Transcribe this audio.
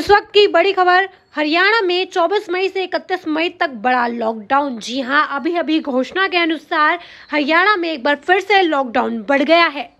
इस वक्त की बड़ी खबर हरियाणा में 24 मई से 31 मई तक बड़ा लॉकडाउन जी हां अभी अभी घोषणा के अनुसार हरियाणा में एक बार फिर से लॉकडाउन बढ़ गया है